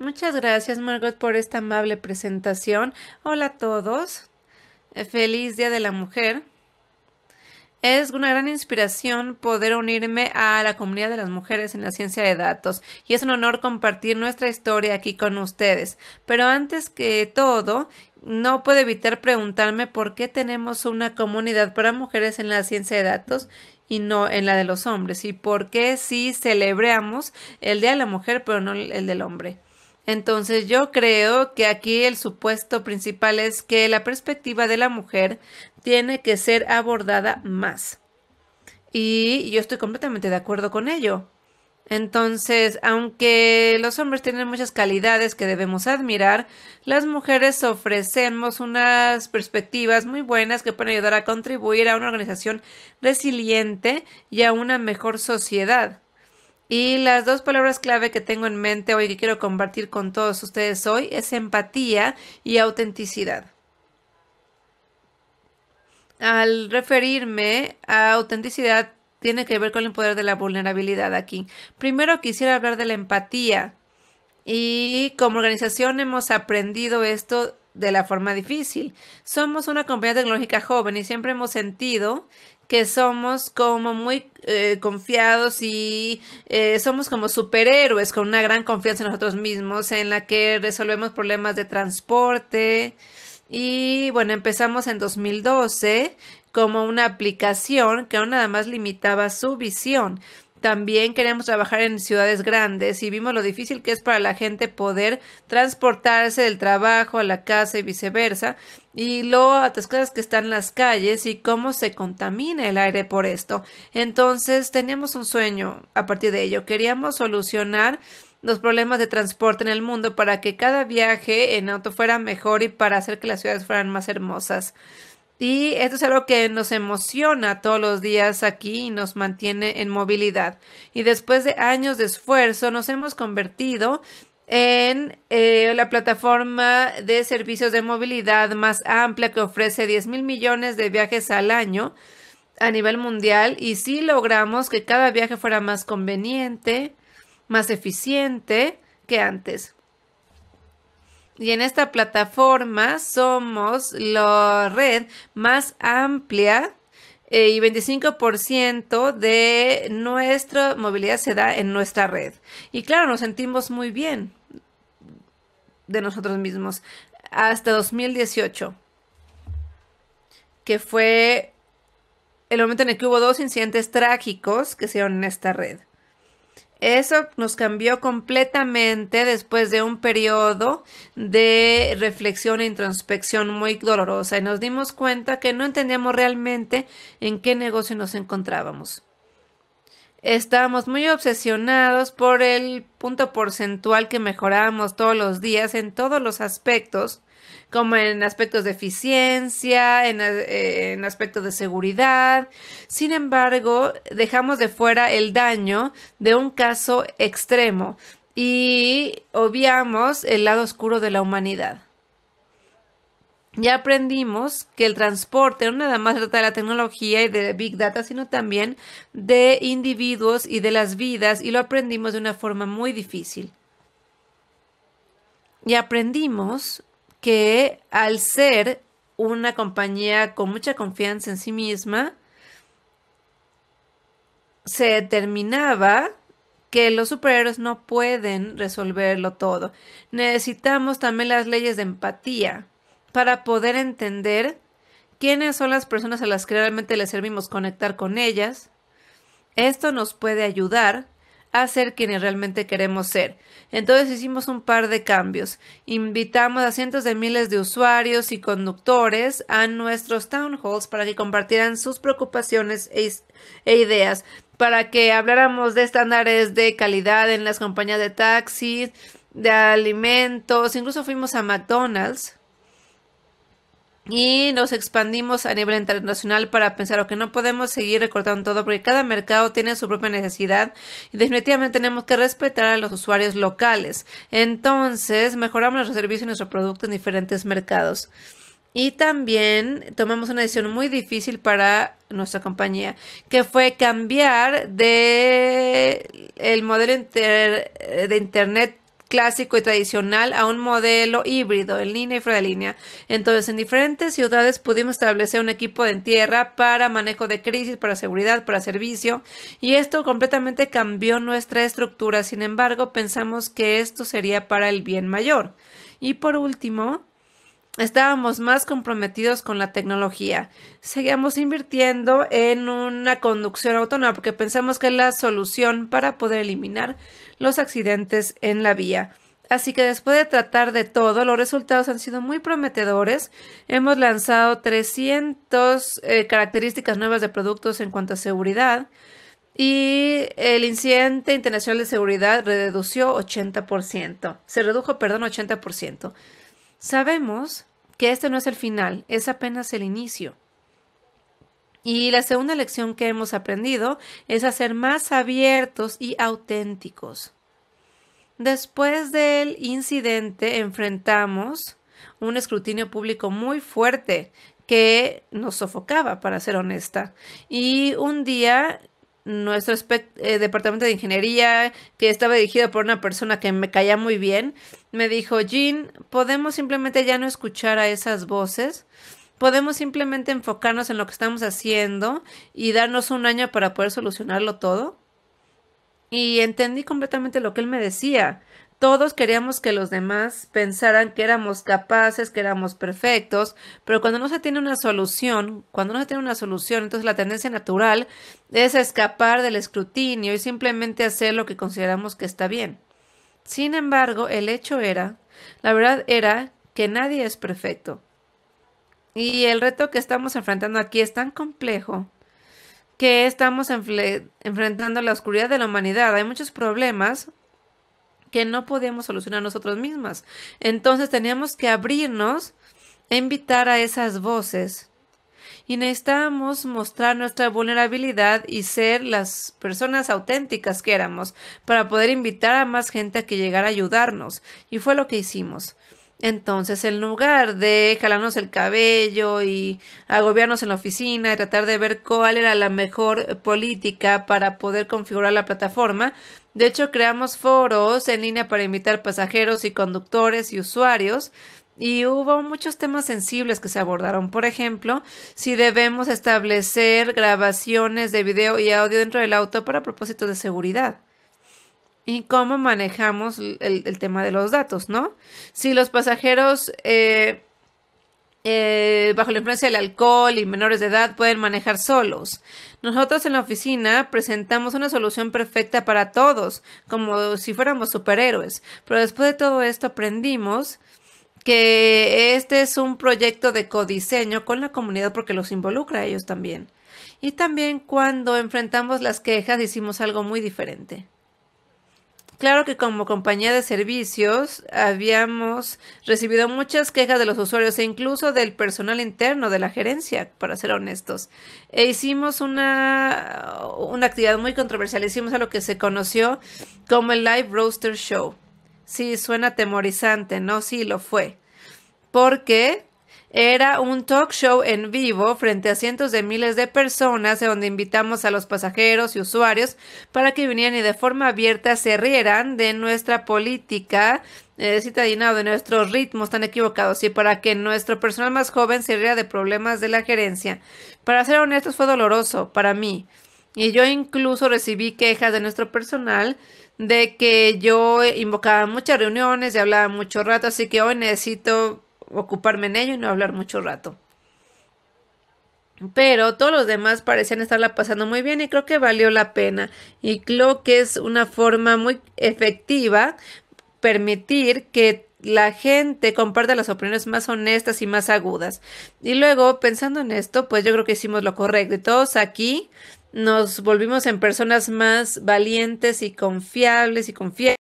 Muchas gracias, Margot, por esta amable presentación. Hola a todos. Eh, feliz Día de la Mujer. Es una gran inspiración poder unirme a la comunidad de las mujeres en la ciencia de datos y es un honor compartir nuestra historia aquí con ustedes. Pero antes que todo, no puedo evitar preguntarme por qué tenemos una comunidad para mujeres en la ciencia de datos y no en la de los hombres y por qué sí celebramos el Día de la Mujer pero no el del hombre. Entonces yo creo que aquí el supuesto principal es que la perspectiva de la mujer tiene que ser abordada más. Y yo estoy completamente de acuerdo con ello. Entonces, aunque los hombres tienen muchas calidades que debemos admirar, las mujeres ofrecemos unas perspectivas muy buenas que pueden ayudar a contribuir a una organización resiliente y a una mejor sociedad. Y las dos palabras clave que tengo en mente hoy que quiero compartir con todos ustedes hoy es empatía y autenticidad. Al referirme a autenticidad, tiene que ver con el poder de la vulnerabilidad aquí. Primero quisiera hablar de la empatía. Y como organización hemos aprendido esto de la forma difícil. Somos una compañía tecnológica joven y siempre hemos sentido que somos como muy eh, confiados y eh, somos como superhéroes con una gran confianza en nosotros mismos, en la que resolvemos problemas de transporte. Y bueno, empezamos en 2012 como una aplicación que aún nada más limitaba su visión también queremos trabajar en ciudades grandes y vimos lo difícil que es para la gente poder transportarse del trabajo a la casa y viceversa, y lo atascadas que están las calles y cómo se contamina el aire por esto. Entonces teníamos un sueño a partir de ello, queríamos solucionar los problemas de transporte en el mundo para que cada viaje en auto fuera mejor y para hacer que las ciudades fueran más hermosas. Y esto es algo que nos emociona todos los días aquí y nos mantiene en movilidad. Y después de años de esfuerzo nos hemos convertido en eh, la plataforma de servicios de movilidad más amplia que ofrece 10 mil millones de viajes al año a nivel mundial y sí logramos que cada viaje fuera más conveniente, más eficiente que antes y en esta plataforma somos la red más amplia eh, y 25% de nuestra movilidad se da en nuestra red. Y claro, nos sentimos muy bien de nosotros mismos hasta 2018, que fue el momento en el que hubo dos incidentes trágicos que se dieron en esta red. Eso nos cambió completamente después de un periodo de reflexión e introspección muy dolorosa y nos dimos cuenta que no entendíamos realmente en qué negocio nos encontrábamos. Estábamos muy obsesionados por el punto porcentual que mejorábamos todos los días en todos los aspectos como en aspectos de eficiencia, en, eh, aspectos de seguridad. Sin embargo, dejamos de fuera el daño de un caso extremo y obviamos el lado oscuro de la humanidad. Ya aprendimos que el transporte no nada más trata de la tecnología y de Big Data, sino también de individuos y de las vidas, y lo aprendimos de una forma muy difícil. Y aprendimos que al ser una compañía con mucha confianza en sí misma, se determinaba que los superhéroes no pueden resolverlo todo. Necesitamos también las leyes de empatía para poder entender quiénes son las personas a las que realmente les servimos conectar con ellas. Esto nos puede ayudar a ser quienes realmente queremos ser. Entonces hicimos un par de cambios. Invitamos a cientos de miles de usuarios y conductores a nuestros town halls para que compartieran sus preocupaciones e, e ideas, para que habláramos de estándares de calidad en las compañías de taxis, de alimentos, incluso fuimos a McDonald's y nos expandimos a nivel internacional para pensar, que no podemos seguir recortando todo porque cada mercado tiene su propia necesidad y definitivamente tenemos que respetar a los usuarios locales. Entonces, mejoramos nuestro servicio y nuestro producto en diferentes mercados. Y también tomamos una decisión muy difícil para nuestra compañía, que fue cambiar de el modelo de internet clásico y tradicional a un modelo híbrido en línea y fuera de línea. Entonces, en diferentes ciudades pudimos establecer un equipo de tierra para manejo de crisis, para seguridad, para servicio y esto completamente cambió nuestra estructura. Sin embargo, pensamos que esto sería para el bien mayor. Y por último, estábamos más comprometidos con la tecnología. Seguíamos invirtiendo en una conducción autónoma porque pensamos que es la solución para poder eliminar los accidentes en la vía. Así que después de tratar de todo, los resultados han sido muy prometedores. Hemos lanzado 300 eh, características nuevas de productos en cuanto a seguridad y el incidente internacional de seguridad redució 80%. Se redujo, perdón, 80%. Sabemos que este no es el final, es apenas el inicio. Y la segunda lección que hemos aprendido es a ser más abiertos y auténticos. Después del incidente enfrentamos un escrutinio público muy fuerte que nos sofocaba, para ser honesta. Y un día nuestro eh, departamento de ingeniería, que estaba dirigido por una persona que me caía muy bien, me dijo, Jean, podemos simplemente ya no escuchar a esas voces, podemos simplemente enfocarnos en lo que estamos haciendo y darnos un año para poder solucionarlo todo. Y entendí completamente lo que él me decía. Todos queríamos que los demás pensaran que éramos capaces, que éramos perfectos, pero cuando no se tiene una solución, cuando no se tiene una solución, entonces la tendencia natural es escapar del escrutinio y simplemente hacer lo que consideramos que está bien. Sin embargo, el hecho era, la verdad era que nadie es perfecto. Y el reto que estamos enfrentando aquí es tan complejo que estamos enfrentando la oscuridad de la humanidad. Hay muchos problemas que no podíamos solucionar nosotros mismas. Entonces teníamos que abrirnos, e invitar a esas voces y necesitábamos mostrar nuestra vulnerabilidad y ser las personas auténticas que éramos para poder invitar a más gente a que llegara a ayudarnos. Y fue lo que hicimos. Entonces, en lugar de jalarnos el cabello y agobiarnos en la oficina y tratar de ver cuál era la mejor política para poder configurar la plataforma, de hecho, creamos foros en línea para invitar pasajeros y conductores y usuarios y hubo muchos temas sensibles que se abordaron. Por ejemplo, si debemos establecer grabaciones de video y audio dentro del auto para propósitos de seguridad. Y cómo manejamos el, tema de los datos, ¿no? Si los pasajeros eh, eh, bajo la influencia del alcohol y menores de edad pueden manejar solos. Nosotros en la oficina presentamos una solución perfecta para todos, como si fuéramos superhéroes. Pero después de todo esto aprendimos que este es un proyecto de codiseño con la comunidad porque los involucra a ellos también. Y también cuando enfrentamos las quejas hicimos algo muy diferente. Claro que como compañía de servicios habíamos recibido muchas quejas de los usuarios e incluso del personal interno de la gerencia, para ser honestos. E hicimos una, una actividad muy controversial, hicimos a lo que se conoció como el Live Roaster Show. Sí, suena atemorizante, ¿no? Sí, lo fue. Porque era un talk show en vivo frente a cientos de miles de personas donde invitamos a los pasajeros y usuarios para que vinieran y de forma abierta se rieran de nuestra política eh, de citadina de nuestros ritmos tan equivocados y para que nuestro personal más joven se riera de problemas de la gerencia. Para ser honestos fue doloroso para mí y yo incluso recibí quejas de nuestro personal de que yo invocaba muchas reuniones y hablaba mucho rato, así que hoy necesito ocuparme en ello y no hablar mucho rato. Pero todos los demás parecían estarla pasando muy bien y creo que valió la pena. Y creo que es una forma muy efectiva permitir que la gente comparta las opiniones más honestas y más agudas. Y luego, pensando en esto, pues yo creo que hicimos lo correcto. Y todos aquí nos volvimos en personas más valientes y confiables y confiables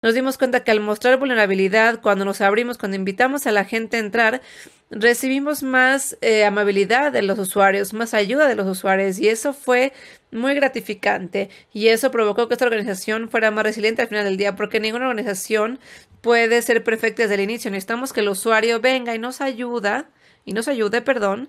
nos dimos cuenta que al mostrar vulnerabilidad, cuando nos abrimos, cuando invitamos a la gente a entrar, recibimos más eh, amabilidad de los usuarios, más ayuda de los usuarios y eso fue muy gratificante y eso provocó que esta organización fuera más resiliente al final del día porque ninguna organización puede ser perfecta desde el inicio. Necesitamos que el usuario venga y nos ayuda y nos ayude, perdón,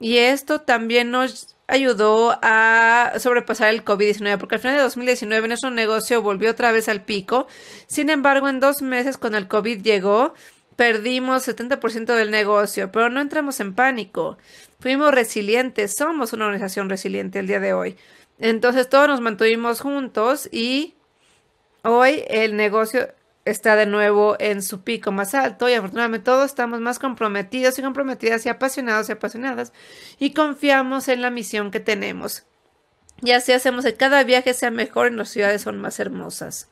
y esto también nos ayudó a sobrepasar el COVID-19, porque al final de 2019 nuestro negocio volvió otra vez al pico. Sin embargo, en dos meses cuando el COVID llegó, perdimos 70% del negocio, pero no entramos en pánico. Fuimos resilientes, somos una organización resiliente el día de hoy. Entonces todos nos mantuvimos juntos y hoy el negocio está de nuevo en su pico más alto y afortunadamente todos estamos más comprometidos y comprometidas y apasionados y apasionadas y confiamos en la misión que tenemos. Y así hacemos que cada viaje sea mejor en las ciudades son más hermosas.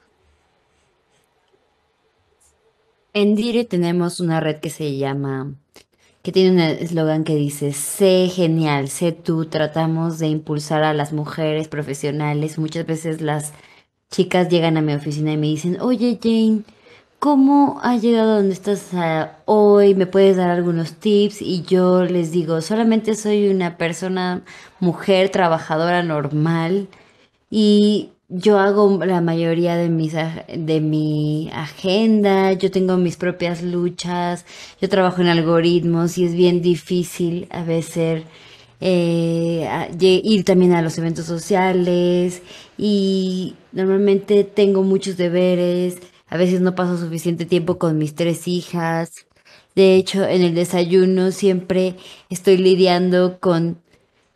En Diri tenemos una red que se llama, que tiene un eslogan que dice, sé genial, sé tú, tratamos de impulsar a las mujeres profesionales, muchas veces las chicas llegan a mi oficina y me dicen, oye Jane, ¿cómo has llegado a donde estás hoy? ¿Me puedes dar algunos tips? Y yo les digo, solamente soy una persona, mujer, trabajadora normal y yo hago la mayoría de, mis, de mi agenda, yo tengo mis propias luchas, yo trabajo en algoritmos y es bien difícil a veces eh, ir también a los eventos sociales y normalmente tengo muchos deberes, a veces no paso suficiente tiempo con mis tres hijas. De hecho, en el desayuno siempre estoy lidiando con,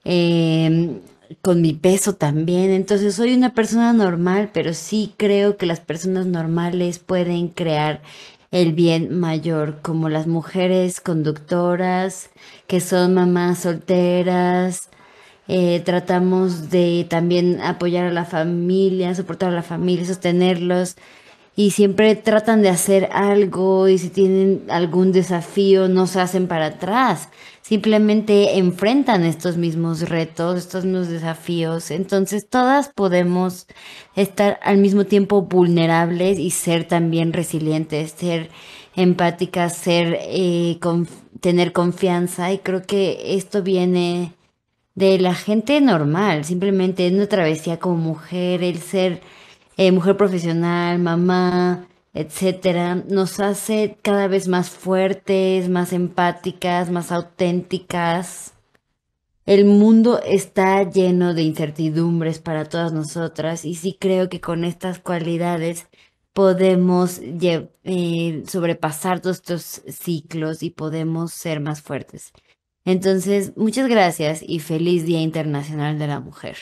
em, con mi peso también. Entonces, soy una persona normal, pero sí creo que las personas normales pueden crear el bien mayor, como las mujeres conductoras, que son mamás solteras. Eh, tratamos de también apoyar a la familia, soportar a la familia, sostenerlos, y siempre tratan de hacer algo y si tienen algún desafío no se hacen para atrás, simplemente enfrentan estos mismos retos, estos mismos desafíos. Entonces todas podemos estar al mismo tiempo vulnerables y ser también resilientes, ser empáticas, ser, eh, tener confianza y creo que esto viene de la gente normal, simplemente es una travesía como mujer, el ser eh, mujer profesional, mamá, etcétera, nos hace cada vez más fuertes, más empáticas, más auténticas. El mundo está lleno de incertidumbres para todas nosotras y sí creo que con estas cualidades podemos eh, sobrepasar todos estos ciclos y podemos ser más fuertes. Entonces, muchas gracias y feliz Día Internacional de la Mujer.